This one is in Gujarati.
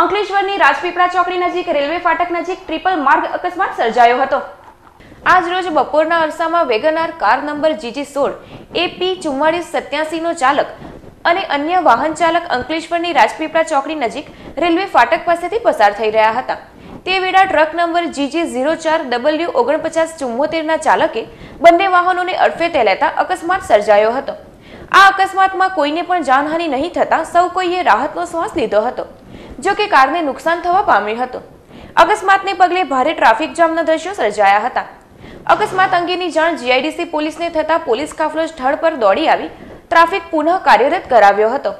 અંકલેશ્વરની રાજપીપળા ચોકડી નજીક રેલવે ફાટક નજીક ટ્રિપલ માર્ગ અકસ્માત સર્જાયો હતો આજ રોજ બપોરના અરસામાં વેગનાર કાર નંબર જીજી સોળ એપી ચુમ્માળીસ સત્યાસીનો ચાલક અને અન્ય વાહન ચાલક અંકલેશ્વરની રાજપીપળા ચોકડી નજીક રેલવે ફાટક પાસેથી પસાર થઈ રહ્યા હતા તે વેળા ટ્રક નંબર જીજી ઝીરો ચાર ડબલ્યુ ઓગણપચાસ ચુમ્મોતેરના ચાલકે બંને વાહનોને અડફેટે લેતા અકસ્માત સર્જાયો હતો આ અકસ્માતમાં કોઈને પણ જાનહાનિ નહીં થતાં સૌ કોઈએ રાહતનો શ્વાસ લીધો હતો જો કે કારને નુકસાન થવા પામ્યું હતું અકસ્માતને પગલે ભારે ટ્રાફિક જામના દ્રશ્યો સર્જાયા હતા અકસ્માત અંગેની જાણ જીઆઈડીસી પોલીસને થતાં પોલીસ કાફલો સ્થળ પર દોડી આવી ટ્રાફિક પુનઃ કાર્યરત કરાવ્યો હતો